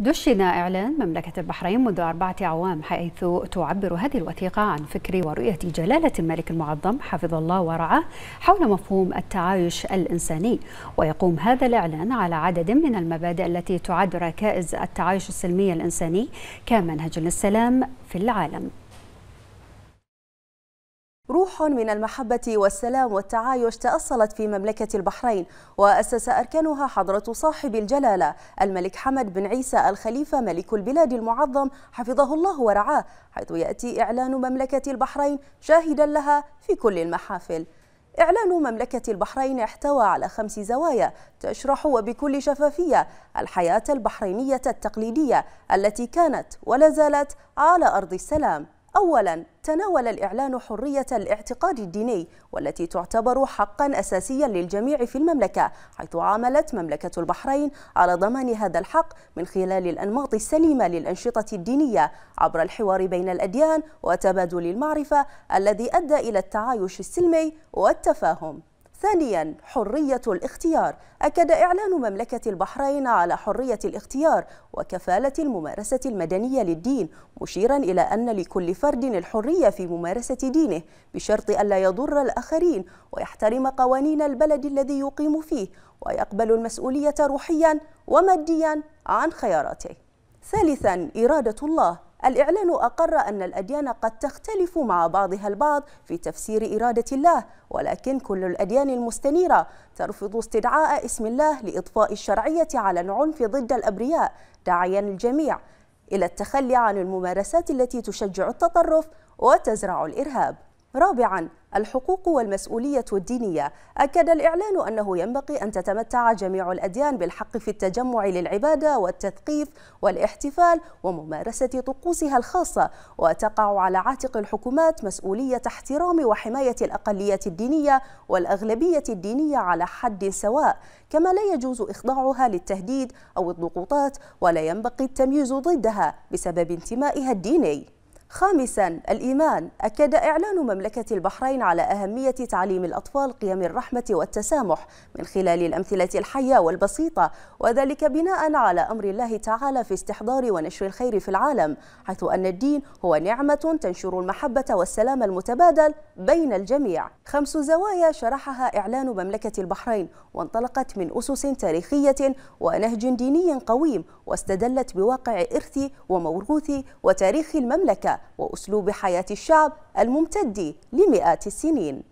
دشن إعلان مملكة البحرين منذ أربعة أعوام حيث تعبر هذه الوثيقة عن فكر ورؤية جلالة الملك المعظم حفظ الله ورعاه حول مفهوم التعايش الإنساني ويقوم هذا الإعلان على عدد من المبادئ التي تعد ركائز التعايش السلمي الإنساني كمنهج للسلام في العالم روح من المحبة والسلام والتعايش تأصلت في مملكة البحرين وأسس أركانها حضرة صاحب الجلالة الملك حمد بن عيسى الخليفة ملك البلاد المعظم حفظه الله ورعاه حيث يأتي إعلان مملكة البحرين شاهدا لها في كل المحافل إعلان مملكة البحرين احتوى على خمس زوايا تشرح وبكل شفافية الحياة البحرينية التقليدية التي كانت ولا زالت على أرض السلام أولا تناول الإعلان حرية الاعتقاد الديني والتي تعتبر حقا أساسيا للجميع في المملكة حيث عاملت مملكة البحرين على ضمان هذا الحق من خلال الأنماط السليمة للأنشطة الدينية عبر الحوار بين الأديان وتبادل المعرفة الذي أدى إلى التعايش السلمي والتفاهم ثانيا حرية الاختيار أكد إعلان مملكة البحرين على حرية الاختيار وكفالة الممارسة المدنية للدين مشيرا إلى أن لكل فرد الحرية في ممارسة دينه بشرط ألا يضر الآخرين ويحترم قوانين البلد الذي يقيم فيه ويقبل المسؤولية روحيا وماديا عن خياراته ثالثا إرادة الله الإعلان أقر أن الأديان قد تختلف مع بعضها البعض في تفسير إرادة الله ولكن كل الأديان المستنيرة ترفض استدعاء اسم الله لإضفاء الشرعية على العنف ضد الأبرياء داعيا الجميع إلى التخلي عن الممارسات التي تشجع التطرف وتزرع الإرهاب رابعا الحقوق والمسؤولية الدينية أكد الإعلان أنه ينبغي أن تتمتع جميع الأديان بالحق في التجمع للعبادة والتثقيف والاحتفال وممارسة طقوسها الخاصة وتقع على عاتق الحكومات مسؤولية احترام وحماية الأقلية الدينية والأغلبية الدينية على حد سواء كما لا يجوز إخضاعها للتهديد أو الضغوطات ولا ينبغي التمييز ضدها بسبب انتمائها الديني خامسا الإيمان أكد إعلان مملكة البحرين على أهمية تعليم الأطفال قيم الرحمة والتسامح من خلال الأمثلة الحية والبسيطة وذلك بناء على أمر الله تعالى في استحضار ونشر الخير في العالم حيث أن الدين هو نعمة تنشر المحبة والسلام المتبادل بين الجميع خمس زوايا شرحها إعلان مملكة البحرين وانطلقت من أسس تاريخية ونهج ديني قويم واستدلت بواقع إرثي وموروثي وتاريخ المملكة وأسلوب حياة الشعب الممتد لمئات السنين